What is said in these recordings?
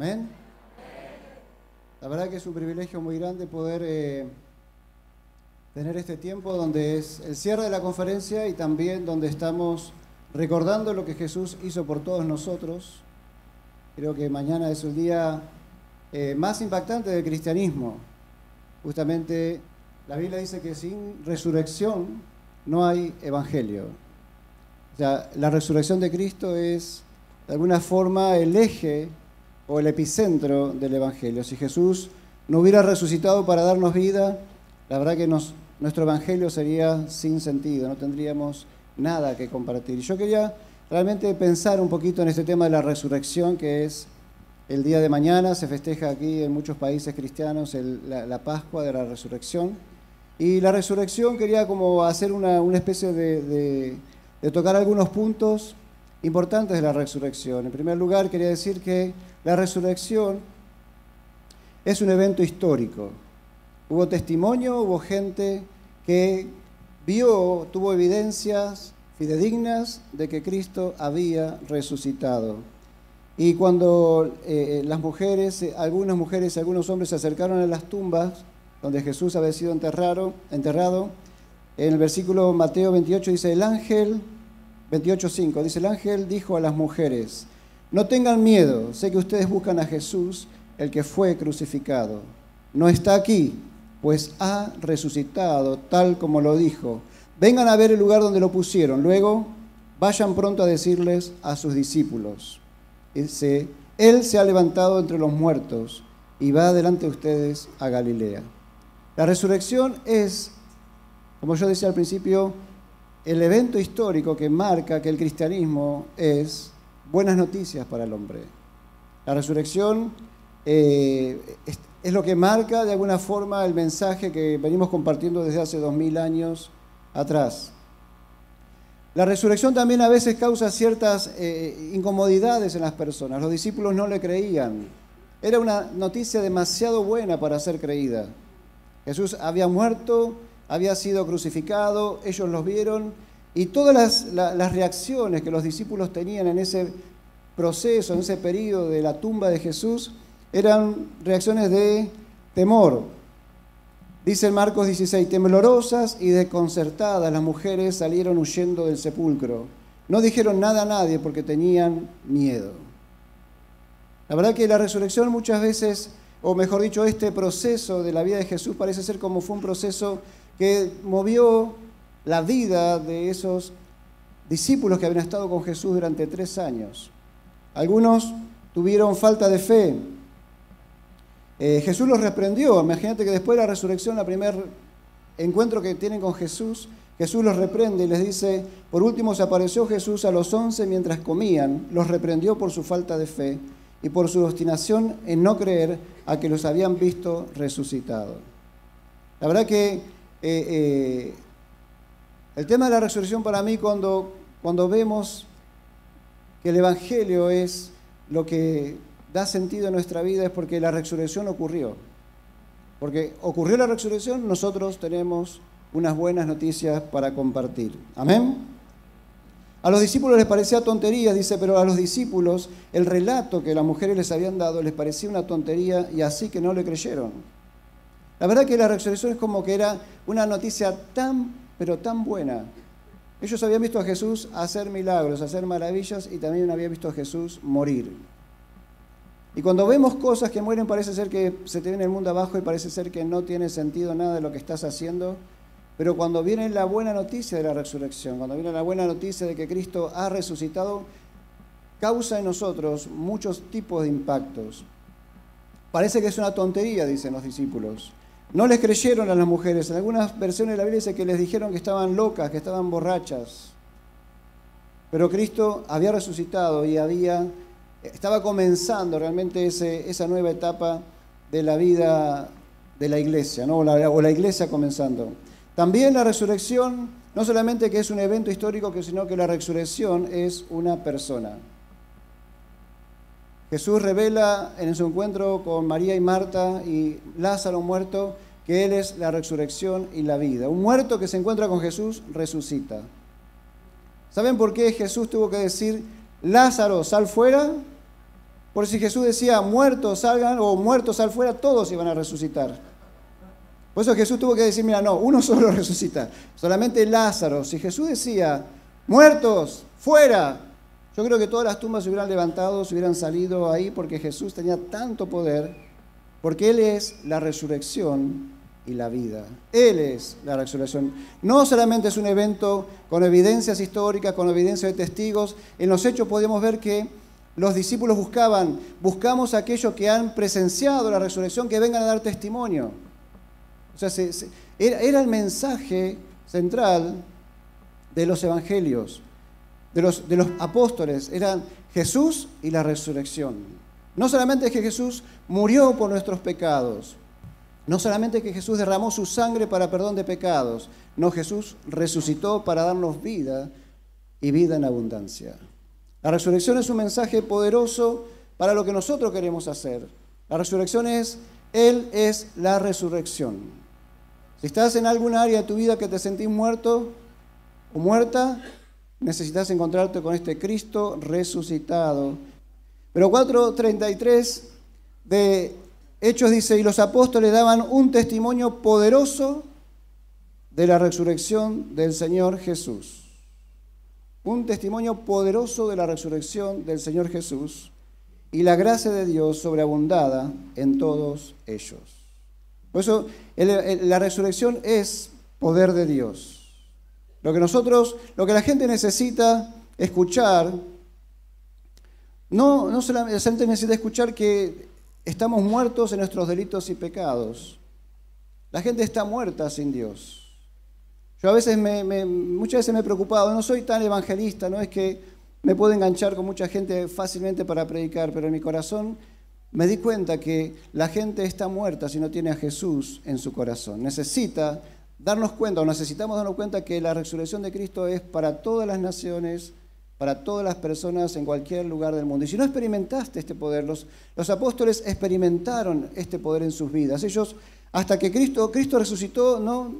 Amén. La verdad que es un privilegio muy grande poder eh, tener este tiempo donde es el cierre de la conferencia y también donde estamos recordando lo que Jesús hizo por todos nosotros. Creo que mañana es el día eh, más impactante del cristianismo. Justamente la Biblia dice que sin resurrección no hay evangelio. O sea, la resurrección de Cristo es de alguna forma el eje o el epicentro del Evangelio. Si Jesús no hubiera resucitado para darnos vida, la verdad que nuestro Evangelio sería sin sentido, no tendríamos nada que compartir. Y Yo quería realmente pensar un poquito en este tema de la resurrección, que es el día de mañana, se festeja aquí en muchos países cristianos la, Pascua de la Resurrección. Y la resurrección quería como hacer una, especie de tocar algunos puntos importantes de la resurrección. En primer lugar, quería decir que la resurrección es un evento histórico. Hubo testimonio, hubo gente que vio, tuvo evidencias fidedignas de que Cristo había resucitado. Y cuando eh, eh, las mujeres, eh, algunas mujeres y algunos hombres se acercaron a las tumbas donde Jesús había sido enterrado, enterrado, en el versículo Mateo 28 dice, el ángel 28.5. Dice, el ángel dijo a las mujeres, no tengan miedo, sé que ustedes buscan a Jesús, el que fue crucificado. No está aquí, pues ha resucitado tal como lo dijo. Vengan a ver el lugar donde lo pusieron. Luego, vayan pronto a decirles a sus discípulos. Dice: él se ha levantado entre los muertos y va delante de ustedes a Galilea. La resurrección es, como yo decía al principio, el evento histórico que marca que el cristianismo es buenas noticias para el hombre. La resurrección eh, es, lo que marca de alguna forma el mensaje que venimos compartiendo desde hace dos mil años atrás. La resurrección también a veces causa ciertas eh, incomodidades en las personas. Los discípulos no le creían. Era una noticia demasiado buena para ser creída. Jesús había muerto, había sido crucificado, ellos los vieron, y todas las, reacciones que los discípulos tenían en ese proceso, en ese periodo de la tumba de Jesús, eran reacciones de temor. Dice Marcos 16, temblorosas y desconcertadas las mujeres salieron huyendo del sepulcro. No dijeron nada a nadie porque tenían miedo. La verdad que la resurrección muchas veces, o mejor dicho, este proceso de la vida de Jesús parece ser como fue un proceso que movió la vida de esos discípulos que habían estado con Jesús durante tres años. Algunos tuvieron falta de fe. Eh, Jesús los reprendió. Imagínate que después de la resurrección, el primer encuentro que tienen con Jesús, Jesús los reprende y les dice, por último se apareció Jesús a los once mientras comían, los reprendió por su falta de fe y por su obstinación en no creer a que los habían visto resucitados. La verdad que eh, eh, el tema de la resurrección para mí cuando, cuando vemos que el Evangelio es lo que da sentido a nuestra vida es porque la resurrección ocurrió. Porque ocurrió la resurrección, nosotros tenemos unas buenas noticias para compartir. Amén. A los discípulos les parecía tontería, dice, pero a los discípulos el relato que las mujeres les habían dado les parecía una tontería y así que no le creyeron. La verdad que la resurrección es como que era una noticia tan, pero tan buena. Ellos habían visto a Jesús hacer milagros, hacer maravillas y también habían visto a Jesús morir. Y cuando vemos cosas que mueren parece ser que se te viene el mundo abajo y parece ser que no tiene sentido nada de lo que estás haciendo. Pero cuando viene la buena noticia de la resurrección, cuando viene la buena noticia de que Cristo ha resucitado, causa en nosotros muchos tipos de impactos. Parece que es una tontería, dicen los discípulos. No les creyeron a las mujeres. En algunas versiones de la Biblia dice que les dijeron que estaban locas, que estaban borrachas. Pero Cristo había resucitado y había, estaba comenzando realmente esa nueva etapa de la vida de la iglesia, o la iglesia comenzando. También la resurrección, no solamente que es un evento histórico, sino que la resurrección es una persona. Jesús revela en su encuentro con María y Marta y Lázaro muerto que Él es la resurrección y la vida. Un muerto que se encuentra con Jesús resucita. ¿Saben por qué Jesús tuvo que decir, Lázaro, sal fuera? Por si Jesús decía, muertos salgan o muertos sal fuera, todos iban a resucitar. Por eso Jesús tuvo que decir, mira, no, uno solo resucita, solamente Lázaro. Si Jesús decía, muertos, fuera, yo creo que todas las tumbas se hubieran levantado, se hubieran salido ahí porque Jesús tenía tanto poder, porque Él es la resurrección y la vida. Él es la resurrección. No solamente es un evento con evidencias históricas, con evidencia de testigos. En los hechos podemos ver que los discípulos buscaban, buscamos a aquellos que han presenciado la resurrección, que vengan a dar testimonio. O sea, era el mensaje central de los evangelios de los, de los apóstoles eran Jesús y la resurrección. No solamente que Jesús murió por nuestros pecados, no solamente que Jesús derramó su sangre para perdón de pecados, no, Jesús resucitó para darnos vida y vida en abundancia. La resurrección es un mensaje poderoso para lo que nosotros queremos hacer. La resurrección es, Él es la resurrección. Si estás en algún área de tu vida que te sentís muerto o muerta, Necesitas encontrarte con este Cristo resucitado. Pero 4.33 de Hechos dice, y los apóstoles daban un testimonio poderoso de la resurrección del Señor Jesús. Un testimonio poderoso de la resurrección del Señor Jesús y la gracia de Dios sobreabundada en todos ellos. Por eso la resurrección es poder de Dios. Lo que nosotros, lo que la gente necesita escuchar, no, solamente, necesita escuchar que estamos muertos en nuestros delitos y pecados. La gente está muerta sin Dios. Yo a veces me, muchas veces me he preocupado, no soy tan evangelista, no es que me pueda enganchar con mucha gente fácilmente para predicar, pero en mi corazón me di cuenta que la gente está muerta si no tiene a Jesús en su corazón. Necesita darnos cuenta, o necesitamos darnos cuenta que la resurrección de Cristo es para todas las naciones, para todas las personas en cualquier lugar del mundo. Y si no experimentaste este poder, los, los apóstoles experimentaron este poder en sus vidas. Ellos, hasta que Cristo, Cristo resucitó, no,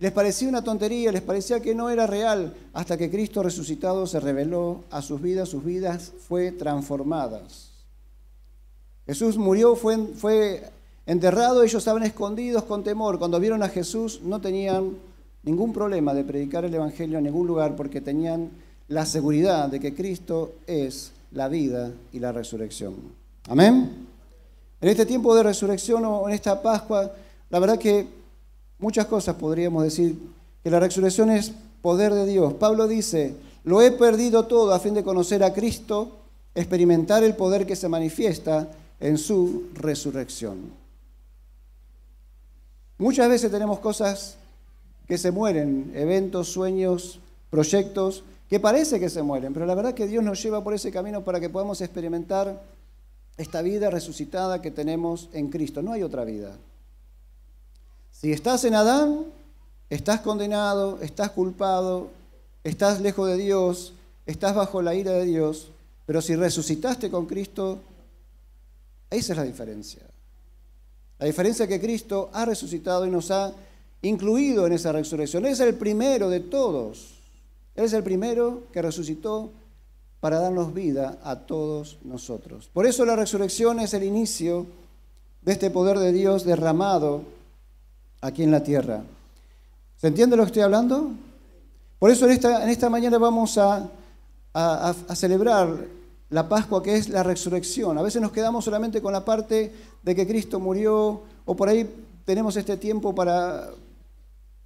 les parecía una tontería, les parecía que no era real, hasta que Cristo resucitado se reveló a sus vidas, sus vidas fue transformadas. Jesús murió, fue, fue Enterrado ellos estaban escondidos con temor. Cuando vieron a Jesús no tenían ningún problema de predicar el Evangelio en ningún lugar porque tenían la seguridad de que Cristo es la vida y la resurrección. Amén. En este tiempo de resurrección o en esta Pascua, la verdad que muchas cosas podríamos decir que la resurrección es poder de Dios. Pablo dice, lo he perdido todo a fin de conocer a Cristo, experimentar el poder que se manifiesta en su resurrección. Muchas veces tenemos cosas que se mueren, eventos, sueños, proyectos, que parece que se mueren, pero la verdad que Dios nos lleva por ese camino para que podamos experimentar esta vida resucitada que tenemos en Cristo. No hay otra vida. Si estás en Adán, estás condenado, estás culpado, estás lejos de Dios, estás bajo la ira de Dios, pero si resucitaste con Cristo, esa es la diferencia. La diferencia es que Cristo ha resucitado y nos ha incluido en esa resurrección. Él es el primero de todos. Él es el primero que resucitó para darnos vida a todos nosotros. Por eso la resurrección es el inicio de este poder de Dios derramado aquí en la tierra. ¿Se entiende lo que estoy hablando? Por eso en esta, en esta mañana vamos a celebrar la Pascua que es la resurrección. A veces nos quedamos solamente con la parte de que Cristo murió o por ahí tenemos este tiempo para,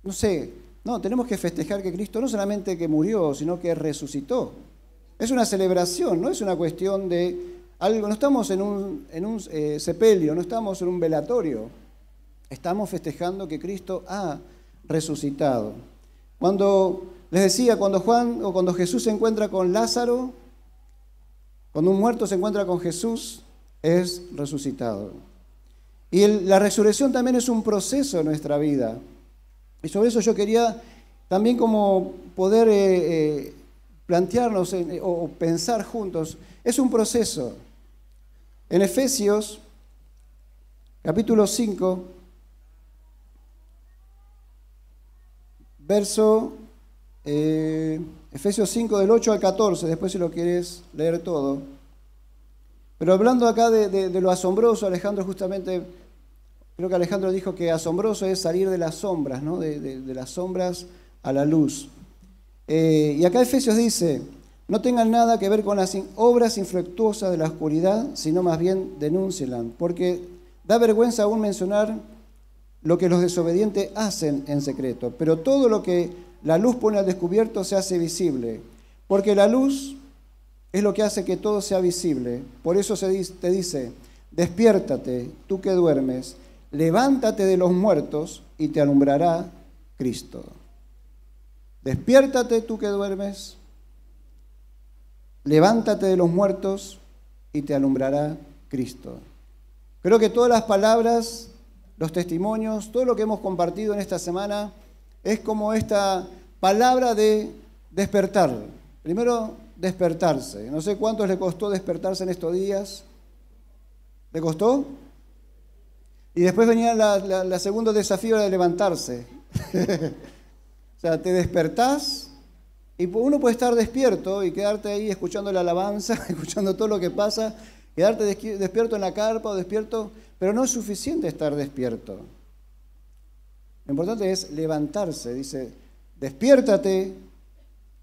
no sé, no, tenemos que festejar que Cristo no solamente que murió, sino que resucitó. Es una celebración, no es una cuestión de algo, no estamos en un, en un eh, sepelio, no estamos en un velatorio, estamos festejando que Cristo ha resucitado. Cuando les decía, cuando Juan o cuando Jesús se encuentra con Lázaro, cuando un muerto se encuentra con Jesús, es resucitado. Y la resurrección también es un proceso en nuestra vida. Y sobre eso yo quería también como poder eh, eh, plantearnos eh, o pensar juntos. Es un proceso. En Efesios, capítulo 5, verso eh, Efesios 5 del 8 al 14, después si lo quieres leer todo. Pero hablando acá de, lo asombroso, Alejandro justamente, creo que Alejandro dijo que asombroso es salir de las sombras, ¿no? de, las sombras a la luz. Eh, y acá Efesios dice, no tengan nada que ver con las obras infructuosas de la oscuridad, sino más bien denúncienlas, porque da vergüenza aún mencionar lo que los desobedientes hacen en secreto, pero todo lo que la luz pone al descubierto, se hace visible. Porque la luz es lo que hace que todo sea visible. Por eso se te dice, despiértate, tú que duermes, levántate de los muertos y te alumbrará Cristo. Despiértate tú que duermes, levántate de los muertos y te alumbrará Cristo. Creo que todas las palabras, los testimonios, todo lo que hemos compartido en esta semana es como esta palabra de despertar. Primero, despertarse. No sé cuántos le costó despertarse en estos días. ¿Le costó? Y después venía la, la, segundo desafío de levantarse. o sea, te despertás y uno puede estar despierto y quedarte ahí escuchando la alabanza, escuchando todo lo que pasa, quedarte despierto en la carpa o despierto, pero no es suficiente estar despierto. Lo importante es levantarse, dice, despiértate,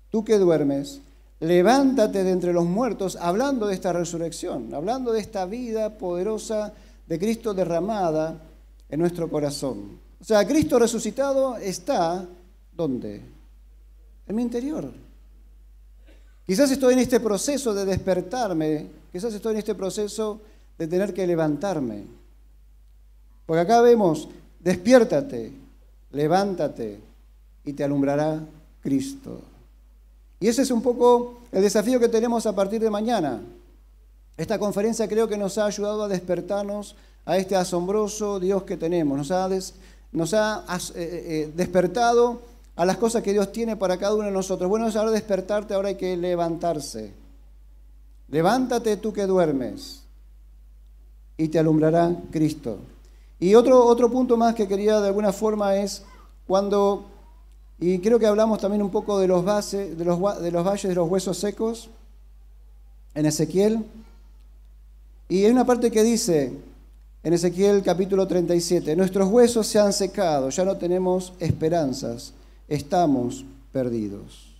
tú que duermes, levántate de entre los muertos, hablando de esta resurrección, hablando de esta vida poderosa de Cristo derramada en nuestro corazón. O sea, Cristo resucitado está, ¿dónde? En mi interior. Quizás estoy en este proceso de despertarme, quizás estoy en este proceso de tener que levantarme. Porque acá vemos, despiértate, levántate y te alumbrará Cristo. Y ese es un poco el desafío que tenemos a partir de mañana. Esta conferencia creo que nos ha ayudado a despertarnos a este asombroso Dios que tenemos. Nos ha, nos ha eh, eh, eh, despertado a las cosas que Dios tiene para cada uno de nosotros. Bueno, es ahora despertarte, ahora hay que levantarse. Levántate tú que duermes y te alumbrará Cristo. Y otro, otro punto más que quería de alguna forma es cuando, y creo que hablamos también un poco de los, bases de los, de los valles de los huesos secos en Ezequiel, y hay una parte que dice en Ezequiel capítulo 37, nuestros huesos se han secado, ya no tenemos esperanzas, estamos perdidos.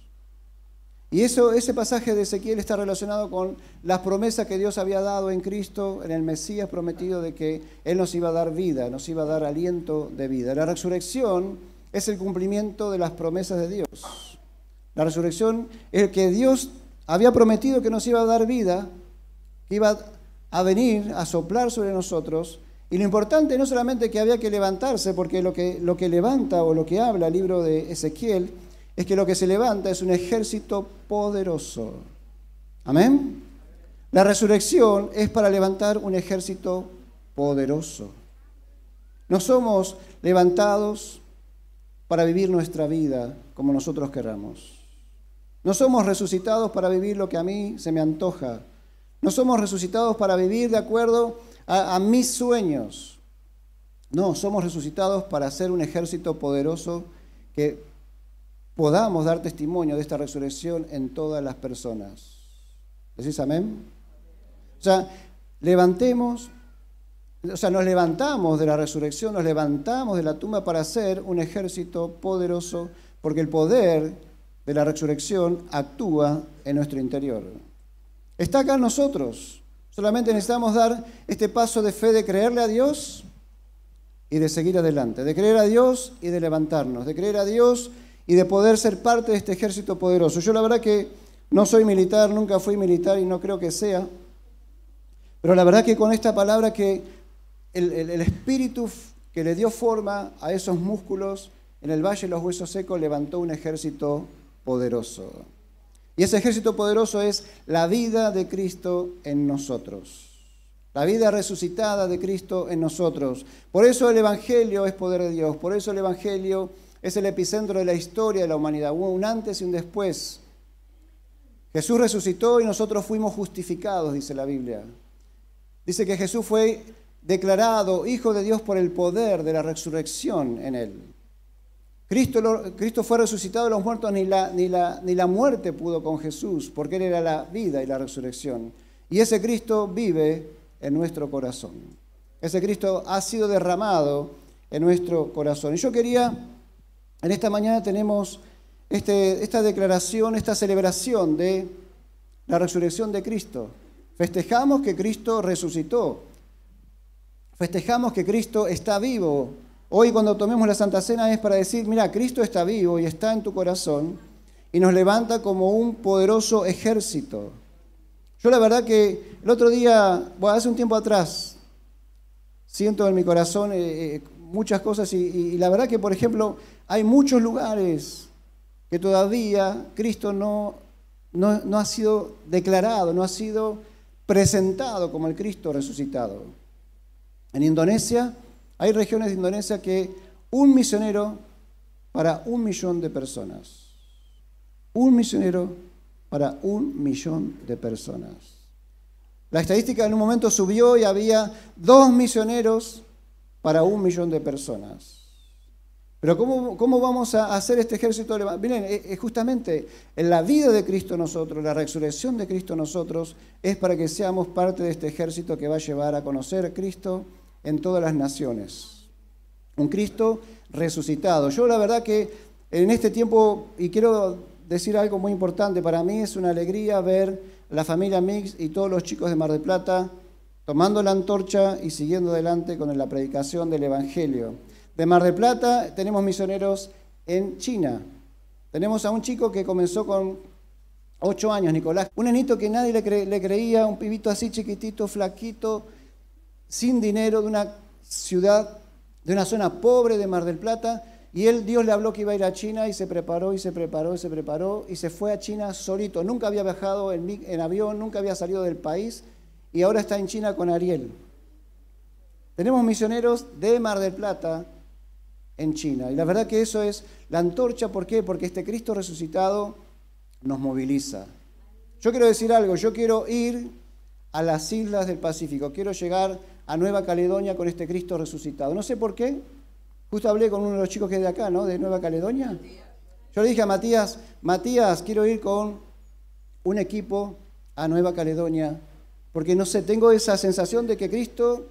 Y eso, ese pasaje de Ezequiel está relacionado con las promesas que Dios había dado en Cristo, en el Mesías prometido de que Él nos iba a dar vida, nos iba a dar aliento de vida. La resurrección es el cumplimiento de las promesas de Dios. La resurrección es el que Dios había prometido que nos iba a dar vida, que iba a venir a soplar sobre nosotros. Y lo importante no solamente que había que levantarse, porque lo que, lo que levanta o lo que habla el libro de Ezequiel es que lo que se levanta es un ejército poderoso. Amén. La resurrección es para levantar un ejército poderoso. No somos levantados para vivir nuestra vida como nosotros queramos. No somos resucitados para vivir lo que a mí se me antoja. No somos resucitados para vivir de acuerdo a, a mis sueños. No, somos resucitados para ser un ejército poderoso que podamos dar testimonio de esta resurrección en todas las personas. ¿Decís amén? O sea, levantemos, o sea, nos levantamos de la resurrección, nos levantamos de la tumba para ser un ejército poderoso, porque el poder de la resurrección actúa en nuestro interior. Está acá nosotros. Solamente necesitamos dar este paso de fe de creerle a Dios y de seguir adelante, de creer a Dios y de levantarnos, de creer a Dios y de poder ser parte de este ejército poderoso. Yo la verdad que no soy militar, nunca fui militar y no creo que sea, pero la verdad que con esta palabra que el, espíritu que le dio forma a esos músculos en el Valle de los Huesos Secos levantó un ejército poderoso. Y ese ejército poderoso es la vida de Cristo en nosotros. La vida resucitada de Cristo en nosotros. Por eso el Evangelio es poder de Dios. Por eso el Evangelio es el epicentro de la historia de la humanidad, hubo un antes y un después. Jesús resucitó y nosotros fuimos justificados, dice la Biblia. Dice que Jesús fue declarado Hijo de Dios por el poder de la resurrección en él. Cristo, fue resucitado de los muertos, ni la, ni la muerte pudo con Jesús, porque Él era la vida y la resurrección. Y ese Cristo vive en nuestro corazón. Ese Cristo ha sido derramado en nuestro corazón. Y yo quería en esta mañana tenemos este, esta declaración, esta celebración de la resurrección de Cristo. Festejamos que Cristo resucitó. Festejamos que Cristo está vivo. Hoy cuando tomemos la Santa Cena es para decir, mira, Cristo está vivo y está en tu corazón y nos levanta como un poderoso ejército. Yo la verdad que el otro día, bueno, hace un tiempo atrás, siento en mi corazón eh, eh, muchas cosas y, la verdad que, por ejemplo, hay muchos lugares que todavía Cristo no, no, no ha sido declarado, no ha sido presentado como el Cristo resucitado. En Indonesia, hay regiones de Indonesia que un misionero para un millón de personas. Un misionero para un millón de personas. La estadística en un momento subió y había dos misioneros para un millón de personas. Pero ¿cómo, vamos a hacer este ejército? Miren, es justamente en la vida de Cristo nosotros, la resurrección de Cristo nosotros, es para que seamos parte de este ejército que va a llevar a conocer a Cristo en todas las naciones. Un Cristo resucitado. Yo la verdad que en este tiempo, y quiero decir algo muy importante, para mí es una alegría ver la familia Mix y todos los chicos de Mar del Plata tomando la antorcha y siguiendo adelante con la predicación del Evangelio. De Mar del Plata tenemos misioneros en China. Tenemos a un chico que comenzó con 8 años, Nicolás, un enito que nadie le, creía, un pibito así chiquitito, flaquito, sin dinero, de una ciudad, de una zona pobre de Mar del Plata, y él, Dios le habló que iba a ir a China y se preparó y se preparó y se preparó y se fue a China solito. Nunca había viajado en avión, nunca había salido del país y ahora está en China con Ariel. Tenemos misioneros de Mar del Plata en China. Y la verdad que eso es la antorcha, ¿por qué? Porque este Cristo resucitado nos moviliza. Yo quiero decir algo, yo quiero ir a las islas del Pacífico, quiero llegar a Nueva Caledonia con este Cristo resucitado. No sé por qué, justo hablé con uno de los chicos que es de acá, ¿no? De Nueva Caledonia. Yo le dije a Matías, Matías, quiero ir con un equipo a Nueva Caledonia porque no sé, tengo esa sensación de que Cristo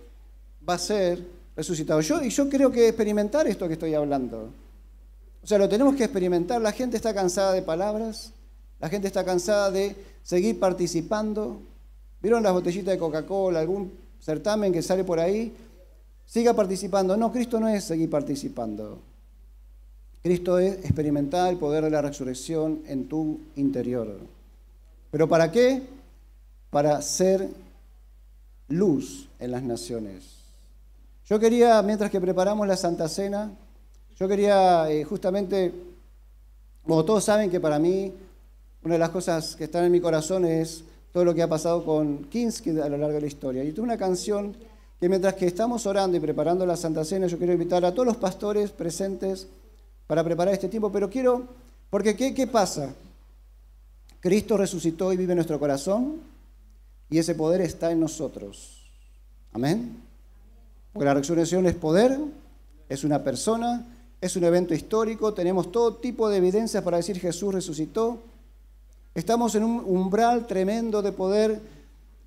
va a ser resucitado. Yo, y yo creo que experimentar esto que estoy hablando. O sea, lo tenemos que experimentar. La gente está cansada de palabras, la gente está cansada de seguir participando. ¿Vieron las botellitas de Coca-Cola, algún certamen que sale por ahí? Siga participando. No, Cristo no es seguir participando. Cristo es experimentar el poder de la resurrección en tu interior. ¿Pero para qué? para ser luz en las naciones. Yo quería, mientras que preparamos la Santa Cena, yo quería eh, justamente, como todos saben que para mí una de las cosas que están en mi corazón es todo lo que ha pasado con Kinski a lo largo de la historia. Y tuve una canción que mientras que estamos orando y preparando la Santa Cena, yo quiero invitar a todos los pastores presentes para preparar este tiempo, pero quiero, porque qué pasa? Cristo resucitó y vive en nuestro corazón, y ese poder está en nosotros. Amén. Porque la resurrección es poder, es una persona, es un evento histórico, tenemos todo tipo de evidencias para decir Jesús resucitó. Estamos en un umbral tremendo de poder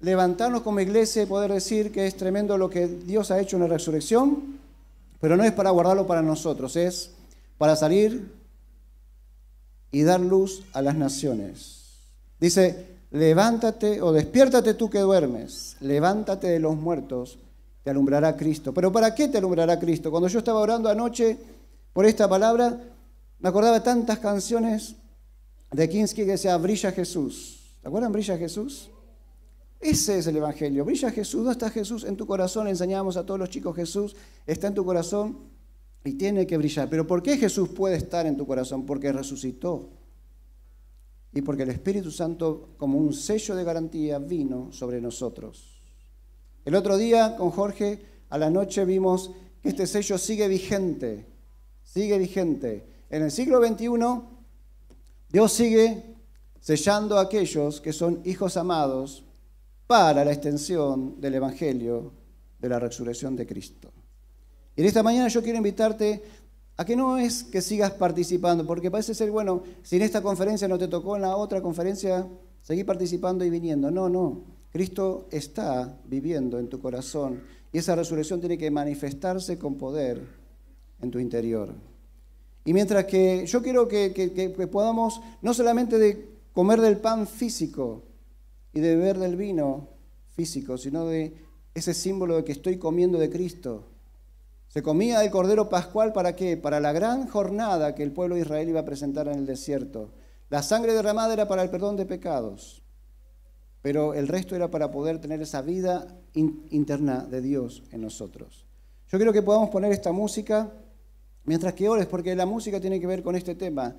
levantarnos como iglesia y poder decir que es tremendo lo que Dios ha hecho en la resurrección, pero no es para guardarlo para nosotros, es para salir y dar luz a las naciones. Dice, levántate o despiértate tú que duermes, levántate de los muertos, te alumbrará Cristo. Pero ¿para qué te alumbrará Cristo? Cuando yo estaba orando anoche por esta palabra, me acordaba tantas canciones de Kinski que decía, brilla Jesús. ¿Te acuerdan, brilla Jesús? Ese es el Evangelio. Brilla Jesús, ¿dónde está Jesús? En tu corazón, enseñábamos a todos los chicos, Jesús está en tu corazón y tiene que brillar. Pero ¿por qué Jesús puede estar en tu corazón? Porque resucitó y porque el Espíritu Santo, como un sello de garantía, vino sobre nosotros. El otro día con Jorge, a la noche, vimos que este sello sigue vigente, sigue vigente. En el siglo XXI, Dios sigue sellando a aquellos que son hijos amados para la extensión del Evangelio de la resurrección de Cristo. Y en esta mañana yo quiero invitarte ¿A que no es que sigas participando? Porque parece ser, bueno, si en esta conferencia no te tocó, en la otra conferencia seguí participando y viniendo. No, no. Cristo está viviendo en tu corazón y esa resurrección tiene que manifestarse con poder en tu interior. Y mientras que yo quiero que, podamos no solamente de comer del pan físico y de beber del vino físico, sino de ese símbolo de que estoy comiendo de Cristo, se comía el cordero pascual para qué? Para la gran jornada que el pueblo de Israel iba a presentar en el desierto. La sangre derramada era para el perdón de pecados, pero el resto era para poder tener esa vida interna de Dios en nosotros. Yo creo que podamos poner esta música mientras que ores, porque la música tiene que ver con este tema.